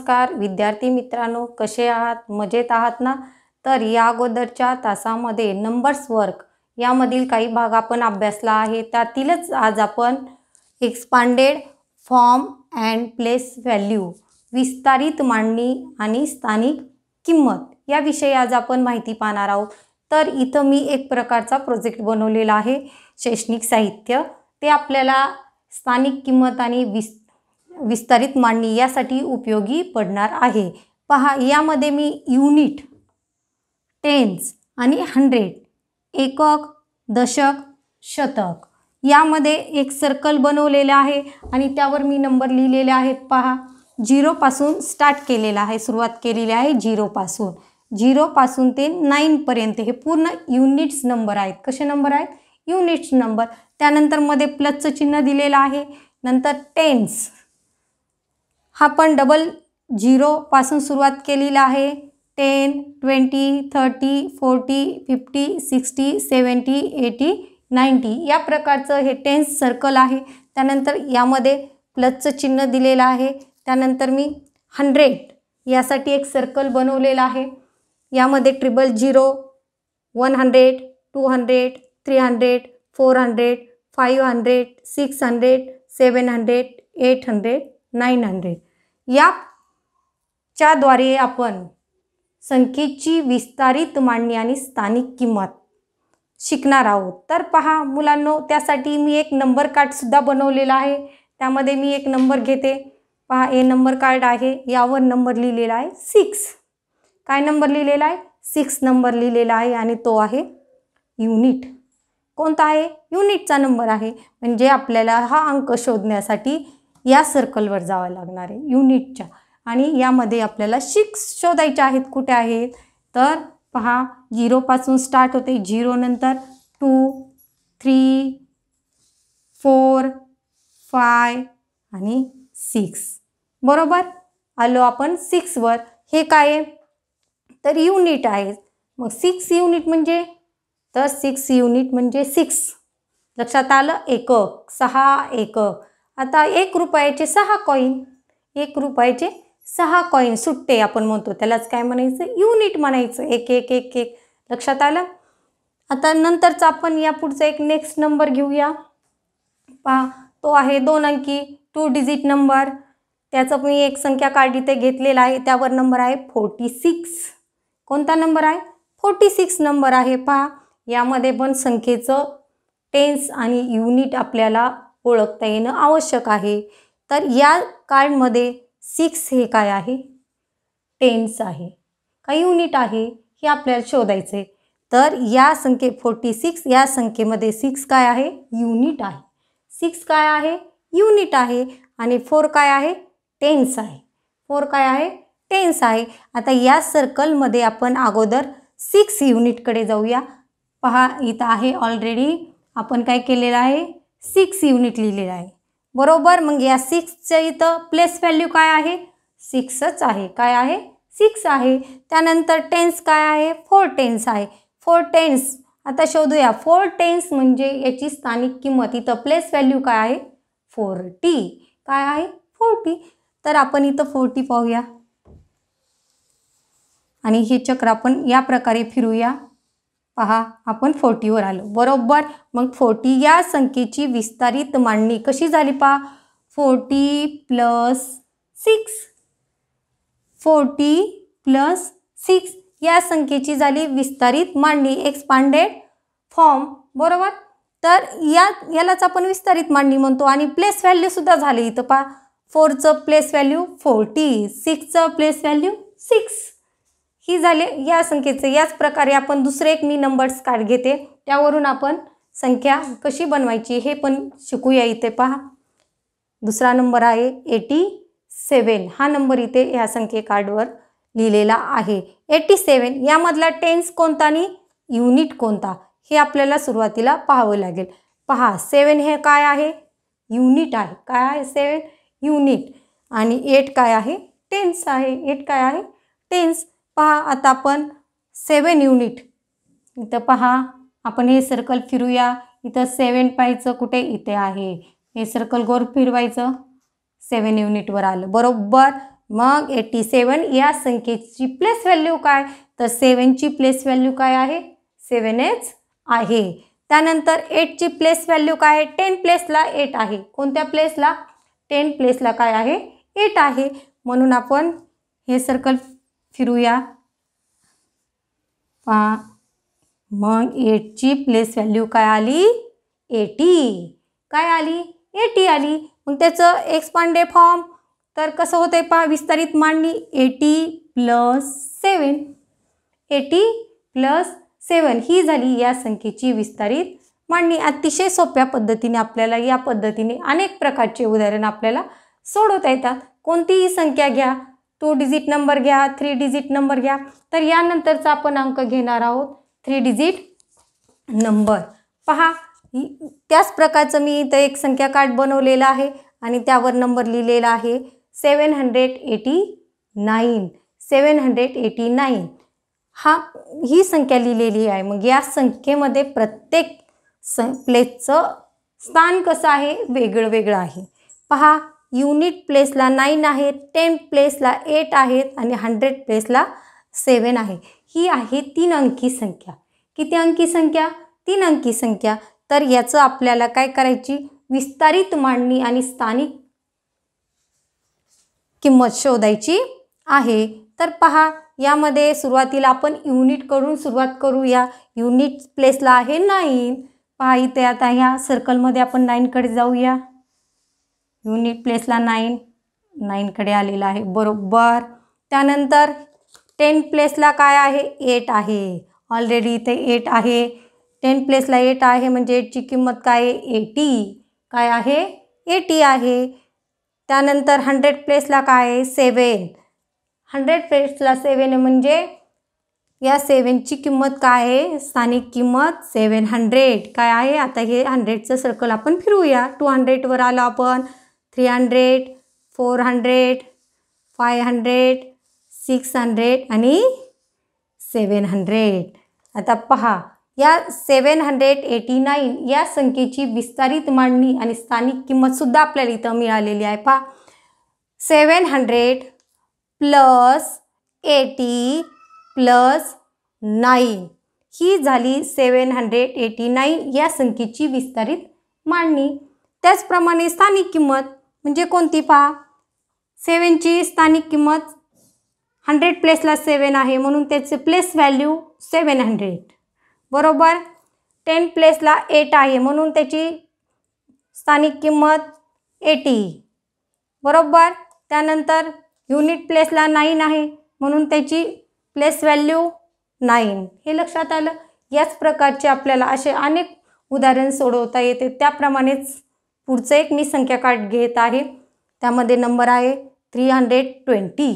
नमस्कार विद्यार्थी मित्रांनो कसे आहात मजेत आहात ना तर या अगोदरच्या तासामध्ये नंबर्स वर्क यामधील काही भाग आपण अभ्यासला आहे त्यातीलच आज आपण expanded form and place value विस्तारित मांडणी आणि स्थानिक किंमत याविषयी आज आपण माहिती पाहणार आहोत तर इथं मी एक प्रकारचा प्रोजेक्ट बनवलेला आहे शैक्षणिक साहित्य ते आपल्याला स्थानिक किंमत आणि विस् विस्तारित मांडणी यासाठी उपयोगी पडणार आहे पहा यामध्ये मी युनिट टेन्स आणि हंड्रेड एकक दशक शतक यामध्ये एक सर्कल बनवलेलं आहे आणि त्यावर मी नंबर लिहिलेले आहेत पहा झिरोपासून स्टार्ट केलेला आहे सुरुवात केलेली आहे झिरोपासून झिरोपासून ते नाईनपर्यंत हे पूर्ण युनिट्स नंबर आहेत कसे नंबर आहेत युनिट्स नंबर त्यानंतर मध्ये प्लसचं चिन्ह दिलेलं आहे नंतर टेन्स हा पण डबल झिरोपासून सुरुवात केलेला आहे ten twenty thirty forty fifty sixty seventy eighty ninety या प्रकारचं हे टेन्स सर्कल आहे त्यानंतर यामध्ये प्लसचं चिन्ह दिलेलं आहे त्यानंतर मी हंड्रेड यासाठी एक सर्कल बनवलेलं आहे यामध्ये triple zero one hundred two hundred three hundred four hundred five hundred six hundred seven hundred eight hundred nine hundred याच्याद्वारे आपण संख्येची विस्तारित मांडणी आणि स्थानिक किंमत शिकणार आहोत तर पहा मुलांनो त्यासाठी मी एक नंबर कार्डसुद्धा बनवलेला आहे त्यामध्ये मी एक नंबर घेते पहा ए नंबर कार्ड आहे यावर नंबर लिहिलेला आहे सिक्स काय नंबर लिहिलेला आहे सिक्स नंबर लिहिलेला आहे आणि तो आहे युनिट कोणता आहे युनिटचा नंबर आहे म्हणजे आपल्याला हा अंक शोधण्यासाठी या सर्कलवर जावं लागणार आहे युनिटच्या आणि यामध्ये आपल्याला सिक्स शोधायच्या आहेत कुठे आहेत तर पहा झिरोपासून स्टार्ट होते नंतर टू थ्री फोर फाय आणि सिक्स बरोबर आलो आपण सिक्सवर हे काय आहे तर युनिट आहे मग सिक्स युनिट म्हणजे तर सिक्स युनिट म्हणजे सिक्स लक्षात आलं एकक सहा एकक आता एक रुपयाचे सहा कॉईन एक रुपयाचे सहा कॉईन सुट्टे आपण म्हणतो त्यालाच काय म्हणायचं युनिट म्हणायचं एक एक एक एक लक्षात आलं आता नंतरचा आपण या एक नेक्स्ट नंबर घेऊया पहा तो आहे दोन अंकी टू डिजिट नंबर त्याचं मी एक संख्या कार्ड इथे घेतलेला आहे त्यावर नंबर आहे फोर्टी सिक्स कोणता नंबर आहे फोर्टी सिक्स नंबर आहे पहा यामध्ये पण संख्येचं टेन्स आणि युनिट आपल्याला ओळखता येणं आवश्यक आहे तर या कार्डमध्ये सिक्स हे काय आहे टेन्स आहे का युनिट आहे हे आपल्याला शोधायचं आहे तर या संख्ये फोर्टी सिक्स या संख्येमध्ये सिक्स काय आहे युनिट आहे सिक्स काय आहे युनिट आहे आणि फोर काय आहे टेन्स आहे फोर काय आहे टेन्स आहे आता या सर्कलमध्ये आपण अगोदर सिक्स युनिटकडे जाऊया पहा इथं आहे ऑलरेडी आपण काय केलेलं आहे सिक्स युनिट लिहिलेलं आहे बरोबर मग या सिक्सचं इथं प्लेस व्हॅल्यू काय आहे सिक्सच आहे काय आहे सिक्स आहे त्यानंतर टेन्स काय आहे फोर टेन्स आहे फोर टेन्स आता शोधूया फोर टेन्स म्हणजे याची स्थानिक किंमत इथं प्लेस व्हॅल्यू काय आहे फोर्टी काय आहे फोर्टी तर आपण इथं फोर्टी पाहूया आणि हे चक्र आपण या प्रकारे फिरूया पहा आपण फोर्टीवर आलो बरोबर मग फोर्टी या संख्येची विस्तारित मांडणी कशी झाली पहा forty plus six forty plus six या संख्येची झाली विस्तारित मांडणी एक्सपांडेड फॉर्म बरोबर तर या यालाच आपण विस्तारित मांडणी म्हणतो आणि प्लेस व्हॅल्यूसुद्धा झाली इथं पहा फोरचं प्लेस व्हॅल्यू फोर्टी सिक्सचं प्लेस व्हॅल्यू सिक्स ही झाले या संख्येचे याच प्रकारे आपण दुसरे एक मी नंबर्स कार्ड घेते त्यावरून आपण संख्या कशी बनवायची हे पण शिकूया इथे पहा दुसरा नंबर आहे एटी सेवन हा नंबर इथे या संख्ये कार्डवर लिहिलेला आहे एटी सेवन यामधला टेन्स कोणता आणि युनिट कोणता हे आपल्याला सुरुवातीला पाहावं लागेल पहा सेवन हे काय आहे युनिट आहे काय आहे सेवन युनिट आणि एट काय आहे टेन्स आहे एट काय आहे टेन्स पहा आता आपण सेवन युनिट इथं पहा आपण हे सर्कल फिरूया इथं सेवन पाहायचं कुठे इथे आहे हे सर्कल गोर फिरवायचं सेवन युनिटवर आलं बरोबर मग एटी सेवन या संख्येची प्लेस व्हॅल्यू काय तर सेवनची प्लेस व्हॅल्यू काय आहे सेवन एच आहे त्यानंतर एटची प्लेस व्हॅल्यू काय आहे टेन प्लेसला एट आहे कोणत्या प्लेसला टेन प्लेसला काय आहे एट आहे म्हणून आपण हे सर्कल फिरूया पा मग एटची प्लेस व्हॅल्यू काय आली एटी काय आली एटी आली मग त्याचं एक्सपांडे फॉर्म तर कसं होतं आहे पहा विस्तारित मांडणी eighty plus seven eighty plus seven ही झाली या संख्येची विस्तारित मांडणी अतिशय सोप्या पद्धतीने आपल्याला या पद्धतीने अनेक प्रकारचे उदाहरण आपल्याला सोडवता येतात कोणतीही संख्या घ्या टू डिजिट नंबर घ्या थ्री डिजिट नंबर घ्या तर यानंतरचा आपण अंक घेणार आहोत थ्री डिजिट नंबर पहा त्याच प्रकारचं मी इथं एक संख्या कार्ड बनवलेलं आहे आणि त्यावर नंबर लिहिलेला आहे seven hundred eighty nine seven hundred eighty nine हा ही संख्या लिहिलेली आहे मग या संख्येमध्ये प्रत्येक स प्लेसचं स्थान कसं आहे वेगळं वेगळं आहे पहा युनिट प्लेसला नाईन आहे टेन प्लेसला एट आहेत आणि हंड्रेड प्लेसला सेवन आहे ही आहे तीन अंकी संख्या किती अंकी संख्या तीन अंकी संख्या तर याचं आपल्याला काय करायची विस्तारित मांडणी आणि स्थानिक किंमत शोधायची आहे तर पहा यामध्ये सुरुवातीला आपण युनिटकडून सुरुवात करूया युनिट प्लेसला आहे नाईन पहा इथे आता ह्या सर्कलमध्ये आपण नाईनकडे जाऊया युनिट प्लेसला नाईन नाईनकडे आलेला आहे बरोबर त्यानंतर टेन प्लेसला काय आहे एट आहे ऑलरेडी इथे एट आहे टेन प्लेसला एट आहे म्हणजे एटची किंमत काय आहे एटी काय आहे एटी आहे त्यानंतर हंड्रेड प्लेसला काय आहे सेवन हंड्रेड प्लेसला सेवन म्हणजे या सेवनची किंमत काय आहे स्थानिक किंमत सेवन हंड्रेड काय आहे आता हे हंड्रेडचं सर्कल आपण फिरूया टू हंड्रेडवर आलो आपण three hundred four hundred five hundred six hundred आणि सेवन हंड्रेड आता पहा या सेवन हंड्रेड एटी नाईन या संख्येची विस्तारित मांडणी आणि स्थानिक किंमतसुद्धा आपल्याला इथं मिळालेली आहे पहा seven hundred plus eighty plus nine ही झाली सेवन हंड्रेड एटी नाईन या संख्येची विस्तारित मांडणी त्याचप्रमाणे स्थानिक किंमत म्हणजे कोणती पहा सेवनची स्थानिक किंमत हंड्रेड प्लेसला सेवन आहे म्हणून त्याचे प्लेस व्हॅल्यू सेवन हंड्रेड बरोबर टेन प्लेसला एट आहे म्हणून त्याची स्थानिक किंमत एटी बरोबर त्यानंतर युनिट प्लेसला नाईन आहे म्हणून त्याची प्लेस व्हॅल्यू नाईन हे लक्षात आलं याच प्रकारचे आपल्याला असे अनेक उदाहरण सोडवता येते त्याप्रमाणेच पुढचं एक मी संख्या कार्ड घेत आहे त्यामध्ये नंबर आहे three hundred twenty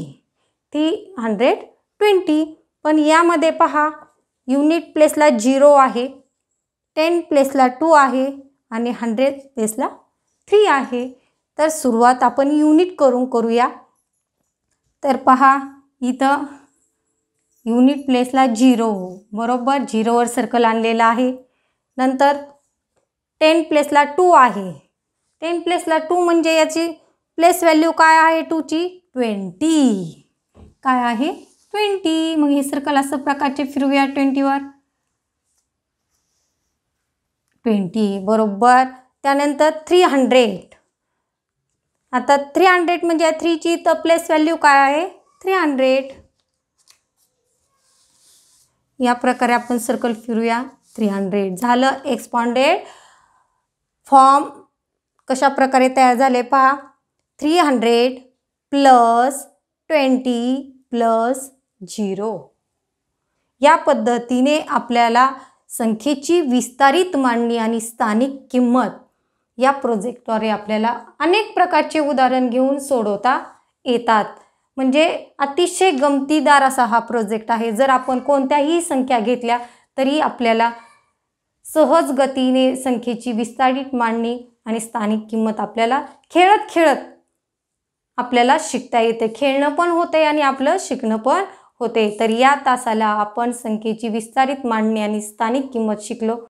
three hundred twenty पण यामध्ये पहा युनिट प्लेसला झिरो आहे टेन प्लेसला टू आहे आणि हंड्रेड प्लेसला थ्री आहे तर सुरुवात आपण युनिट करून करूया तर पहा इथं युनिट प्लेसला झिरो बरोबर झिरोवर सर्कल आणलेलं आहे नंतर टेन प्लेसला टू आहे टेन प्लेसला टू म्हणजे याची प्लेस व्हॅल्यू काय आहे टूची ट्वेंटी काय आहे ट्वेंटी मग हे सर्कल असं प्रकारचे फिरूया ट्वेंटीवर ट्वेंटी बरोबर त्यानंतर थ्री हंड्रेड आता थ्री हंड्रेड म्हणजे थ्रीची तर प्लेस व्हॅल्यू काय आहे थ्री हंड्रेड या प्रकारे आपण सर्कल फिरूया थ्री हंड्रेड झालं एक्सपॉन्डेड फॉर्म कशा प्रकारे तयार झाले पहा three hundred plus twenty plus zero या पद्धतीने आपल्याला संख्येची विस्तारित मांडणी आणि स्थानिक किंमत या प्रोजेक्टद्वारे आपल्याला अनेक प्रकारचे उदाहरण घेऊन सोडवता येतात म्हणजे अतिशय गमतीदार असा हा प्रोजेक्ट आहे जर आपण कोणत्याही संख्या घेतल्या तरी आपल्याला सहज गतीने संख्येची विस्तारित मांडणी आणि स्थानिक किंमत आपल्याला खेळत खेळत आपल्याला शिकता येते खेळणं पण होते आणि आपलं शिकणं पण होते तर या तासाला आपण संख्येची विस्तारित मांडणी आणि स्थानिक किंमत शिकलो